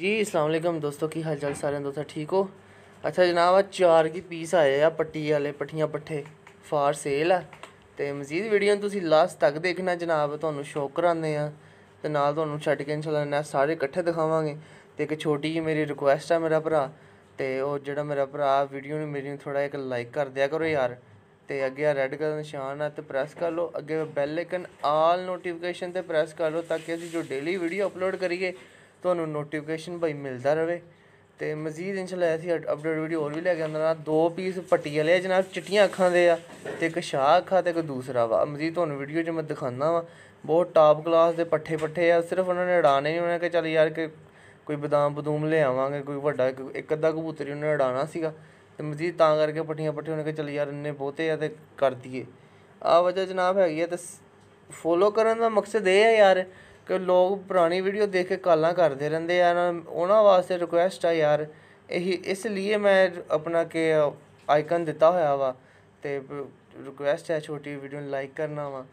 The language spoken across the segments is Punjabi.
जी अलैक्म दोस्तों की हाल चाल सारे दोस्तों ठीक हो अच्छा जनाब चार की पीस आए आ पट्टी आह्ले पट्ठियां पट्ठे फार सेल ऐ ਤੇ ਮਜ਼ੀਦ ਵੀਡੀਓ ਨੂੰ ਤੁਸੀਂ ਲਾਸਟ ਤੱਕ ਦੇਖਣਾ ਜਨਾਬ ਤੁਹਾਨੂੰ ਸ਼ੌਕ ਕਰਾਉਂਦੇ ਆ ਤੇ ਨਾਲ ਤੁਹਾਨੂੰ ਛੱਡ ਕੇ ਇਨਸ਼ਾਅੱਲਾ ਨਾ ਸਾਰੇ ਇਕੱਠੇ ਦਿਖਾਵਾਂਗੇ ਤੇ ਇੱਕ ਛੋਟੀ ਜੀ ਮੇਰੀ ਰਿਕੁਐਸਟ ਆ ਮੇਰਾ ਭਰਾ ਤੇ ਉਹ ਜਿਹੜਾ ਮੇਰਾ ਭਰਾ ਵੀਡੀਓ ਨੂੰ ਮੇਰੀ ਨੂੰ ਥੋੜਾ ਇੱਕ ਲਾਈਕ ਕਰ ਦਿਆ ਕਰੋ ਯਾਰ ਤੇ ਅੱਗੇ ਆ ਰੈੱਡ ਕਲਰ ਨਿਸ਼ਾਨ ਆ ਤੇ ਪ੍ਰੈਸ ਕਰ ਲਓ ਅੱਗੇ ਬੈਲ ਆਈਕਨ ਆਲ ਨੋਟੀਫਿਕੇਸ਼ਨ ਤੇ ਪ੍ਰੈਸ ਕਰ ਲਓ ਤਾਂ ਕਿ ਅਸੀਂ ਜੋ ਡੇਲੀ ਵੀਡੀਓ ਅਪਲੋਡ ਕਰੀਏ ਤੁਹਾਨੂੰ ਨੋਟੀਫਿਕੇਸ਼ਨ ਭਾਈ ਮਿਲਦਾ ਰਵੇ ਤੇ ਮਜ਼ੀਦ ਇਨਸ਼ਾਅੱਲਾ ਅਸੀਂ ਅਪਡੇਟ ਵੀਡੀਓ ਹੋਰ ਵੀ ਲੈ ਕੇ ਆਉਂਦੇ ਨਾਲ ਦੋ ਪੀਸ ਪੱਟੀ ਵਾਲੇ ਜਨਾਬ ਚਿੱਟੀਆਂ ਅੱਖਾਂ ਦੇ ਆ ਤੇ ਇੱਕ ਸ਼ਾਹ ਅੱਖਾਂ ਤੇ ਇੱਕ ਦੂਸਰਾ ਵਾ ਮਜ਼ੀਦ ਤੁਹਾਨੂੰ ਵੀਡੀਓ 'ਚ ਮੈਂ ਦਿਖਾਉਣਾ ਵਾ ਬਹੁਤ ਟਾਪ ਕਲਾਸ ਦੇ ਪੱਠੇ ਪੱਠੇ ਆ ਸਿਰਫ ਉਹਨਾਂ ਨੇ ਉਡਾਣੇ ਨਹੀਂ ਉਹਨਾਂ ਕਿ ਚੱਲ ਯਾਰ ਕਿ ਕੋਈ ਬਦਾਮ ਬਦੂਮ ਲੈ ਆਵਾਂਗੇ ਕੋਈ ਵੱਡਾ ਇੱਕ ਅੱਧਾ ਕਬੂਤਰੀ ਉਹਨੇ ਉਡਾਣਾ ਸੀਗਾ ਤੇ ਮਜ਼ੀਦ ਤਾਂ ਕਰਕੇ ਪੱਠੀਆਂ ਪੱਠੇ ਉਹਨਾਂ ਕਿ ਚੱਲ ਯਾਰ ਇੰਨੇ ਬਹੁਤੇ ਆ ਤੇ ਕਰ ਦਈਏ ਆ ਵਜ੍ਹਾ ਜਨਾਬ ਹੈਗੀ ਆ ਤੇ ਫੋਲੋ ਕਰਨ ਦਾ ਮਕਸਦ ਇਹ ਆ ਯਾਰ ਕਿ ਲੋਕ ਪੁਰਾਣੀ ਵੀਡੀਓ ਦੇਖ ਕੇ ਕਾਲਾਂ ਕਰਦੇ ਰਹਿੰਦੇ ਆ ਉਹਨਾਂ ਵਾਸਤੇ ਰਿਕੁਐਸਟ ਆ ਯਾਰ ਇਹੀ ਇਸ ਲਈ ਮੈਂ ਆਪਣਾ ਕਿ ਆਈਕਨ ਦਿੱਤਾ ਹੋਇਆ ਵਾ ਤੇ ਰਿਕੁਐਸਟ ਹੈ ਛੋਟੀ ਵੀਡੀਓ ਨੂੰ ਲਾਈਕ ਕਰਨਾ ਵਾ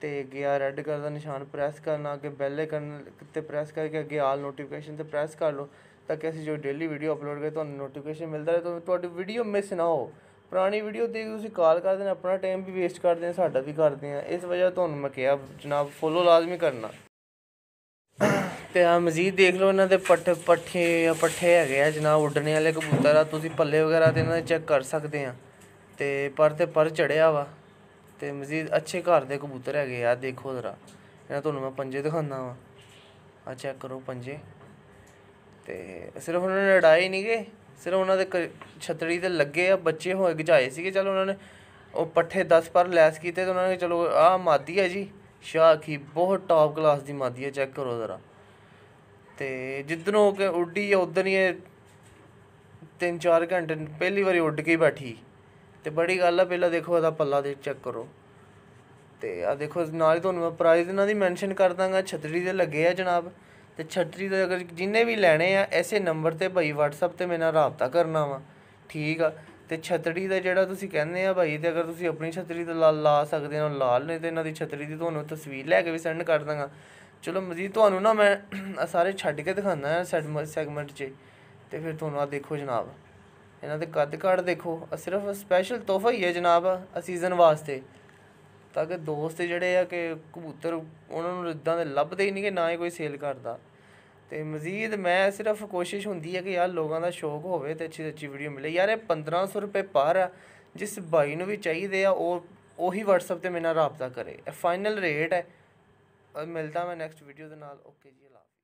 ਤੇ ਗਿਆ ਰੈੱਡ ਕਲਰ ਦਾ ਨਿਸ਼ਾਨ ਪ੍ਰੈਸ ਕਰਨਾ ਅੱਗੇ ਬੈਲ ਆਈਕਨ ਤੇ ਪ੍ਰੈਸ ਕਰਕੇ ਅੱਗੇ ਆਲ ਨੋਟੀਫਿਕੇਸ਼ਨ ਤੇ ਪ੍ਰੈਸ ਕਰ ਲਓ ਤਾਂ ਕਿ ਅਸੀਂ ਜੋ ਡੇਲੀ ਵੀਡੀਓ ਅਪਲੋਡ ਕਰੇ ਤੁਹਾਨੂੰ ਨੋਟੀਫਿਕੇਸ਼ਨ ਮਿਲਦਾ ਰਹੇ ਤਾਂ ਤੁਹਾਡੀ ਵੀਡੀਓ ਮਿਸ ਨਾ ਹੋ ਪੁਰਾਣੀ ਵੀਡੀਓ ਤੇ ਤੁਸੀਂ ਕਾਲ ਕਰਦੇ ਨੇ ਆਪਣਾ ਟਾਈਮ ਵੀ ਵੇਸਟ ਕਰਦੇ ਨੇ ਸਾਡਾ ਵੀ ਕਰਦੇ ਆ ਇਸ ਵਜ੍ਹਾ ਤੁਹਾਨੂੰ ਮੈਂ ਕਿਹਾ ਜਨਾਬ ਫੋਲੋ ਲਾਜ਼ਮੀ ਕਰਨਾ ਤੇ ਆ ਮਜ਼ੀਦ ਦੇਖ ਲਓ ਇਹਨਾਂ ਦੇ ਪੱਠੇ ਪੱਠੇ ਪੱਠੇ ਹੈਗੇ ਆ ਜਨਾਬ ਉੱਡਣੇ ਵਾਲੇ ਕਬੂਤਰ ਆ ਤੁਸੀਂ ਪੱਲੇ ਵਗੈਰਾ ਤੇ ਇਹਨਾਂ ਦੇ ਚੈੱਕ ਕਰ ਸਕਦੇ ਆ ਤੇ ਪਰ ਤੇ ਪਰ ਚੜਿਆ ਵਾ ਤੇ ਮਜ਼ੀਦ ਅੱਛੇ ਘਰ ਦੇ ਕਬੂਤਰ ਹੈਗੇ ਆ ਦੇਖੋ ਜ਼ਰਾ ਇਹਨਾਂ ਤੁਹਾਨੂੰ ਮੈਂ ਪੰਜੇ ਦਿਖਾਉਣਾ ਵਾ ਆ ਚੈੱਕ ਕਰੋ ਪੰਜੇ ਤੇ ਸਿਰਫ ਉਹਨਾਂ ਨੇ ਲੜਾਈ ਨਹੀਂ ਗਏ ਸਿਰਫ ਉਹਨਾਂ ਦੇ ਛਤਰੀ ਤੇ ਲੱਗੇ ਆ ਬੱਚੇ ਹੋਏ ਗਜਾਏ ਸੀਗੇ ਚਲੋ ਉਹਨਾਂ ਨੇ ਉਹ ਪੱਠੇ 10 ਪਰ ਲੈਸ ਕੀਤੇ ਤੇ ਉਹਨਾਂ ਨੇ ਚਲੋ ਆ ਮਾਦੀ ਹੈ ਜੀ ਸ਼ਾਹ ਕੀ ਬਹੁਤ ਟੌਪ ਕਲਾਸ ਦੀ ਮਾਦੀ ਹੈ ਚੈੱਕ ਕਰੋ ਜ਼ਰਾ ਤੇ ਜਿੱਦਨੋਂ ਕਿ ਉੱਡੀ ਆ ਉਦਨ ਹੀ ਤਿੰਨ ਚਾਰ ਘੰਟੇ ਪਹਿਲੀ ਵਾਰੀ ਉੱਡ ਕੇ ਬੈਠੀ ਤੇ ਬੜੀ ਗੱਲ ਆ ਪਹਿਲਾਂ ਦੇਖੋ ਇਹਦਾ ਪੱਲਾ ਦੇ ਚੈੱਕ ਕਰੋ ਤੇ ਆ ਦੇਖੋ ਨਾਲ ਹੀ ਤੁਹਾਨੂੰ ਮੈਂ ਪ੍ਰਾਈਜ਼ ਇਹਨਾਂ ਦੀ ਮੈਂਸ਼ਨ ਕਰ ਦਾਂਗਾ ਛਤਰੀ ਦੇ ਲੱਗੇ ਆ ਜਨਾਬ ਤੇ ਛਤਰੀ ਦੇ ਅਗਰ ਜਿੰਨੇ ਵੀ ਲੈਣੇ ਆ ਐਸੇ ਨੰਬਰ ਤੇ ਭਾਈ WhatsApp ਤੇ ਮੇਰੇ ਨਾਲ ਰਾਬਤਾ ਕਰਨਾ ਵਾ ਠੀਕ ਆ ਤੇ ਛਤਰੀ ਦਾ ਜਿਹੜਾ ਤੁਸੀਂ ਕਹਿੰਦੇ ਆ ਭਾਈ ਤੇ ਅਗਰ ਤੁਸੀਂ ਆਪਣੀ ਛਤਰੀ ਦਾ ਲਾ ਸਕਦੇ ਹੋ ਲਾਲ ਨਹੀਂ ਤੇ ਇਹਨਾਂ ਦੀ ਛਤਰੀ ਦੀ ਤੁਹਾਨੂੰ ਤਸਵੀਰ ਲੈ ਕੇ ਵੀ ਸੈਂਡ ਕਰ ਦਾਂਗਾ ਚਲੋ ਮਜ਼ੀਦ ਤੁਹਾਨੂੰ ਨਾ ਮੈਂ ਸਾਰੇ ਛੱਡ ਕੇ ਦਿਖਾਉਣਾ ਹੈ ਸੈਗਮੈਂਟ 'ਚ ਤੇ ਫਿਰ ਤੁਹਾਨੂੰ ਆ ਦੇਖੋ ਜਨਾਬ ਇਹਨਾਂ ਦੇ ਕੱਦ ਕਾੜ ਦੇਖੋ ਸਿਰਫ ਸਪੈਸ਼ਲ ਤੋਹਫਾ ਹੀ ਹੈ ਜਨਾਬ ਆ ਸੀਜ਼ਨ ਵਾਸਤੇ ਤਾਂ ਕਿ ਦੋਸਤ ਜਿਹੜੇ ਆ ਕਿ ਕਬੂਤਰ ਉਹਨਾਂ ਨੂੰ ਇਦਾਂ ਦੇ ਲੱਭਦੇ ਹੀ ਨਹੀਂ ਕਿ ਨਾ ਹੀ ਕੋਈ ਸੇਲ ਕਰਦਾ ਤੇ ਮਜ਼ੀਦ ਮੈਂ ਸਿਰਫ ਕੋਸ਼ਿਸ਼ ਹੁੰਦੀ ਹੈ ਕਿ ਯਾਰ ਲੋਕਾਂ ਦਾ ਸ਼ੌਕ ਹੋਵੇ ਤੇ ਅੱਛੀ ਅੱਛੀ ਵੀਡੀਓ ਮਿਲੇ ਯਾਰ ਇਹ 1500 ਰੁਪਏ ਪਰ ਆ ਜਿਸ ਭਾਈ ਨੂੰ ਵੀ ਚਾਹੀਦੇ ਆ ਉਹ ਉਹੀ WhatsApp ਤੇ ਮੇਰੇ ਨਾਲ رابطہ ਕਰੇ ਇਹ ਫਾਈਨਲ ਰੇਟ ਹੈ ਮਿਲਦਾ ਮੈਂ ਨੈਕਸਟ ਵੀਡੀਓ ਦੇ ਨਾਲ ਓਕੇ ਜੀ ਅਲਾ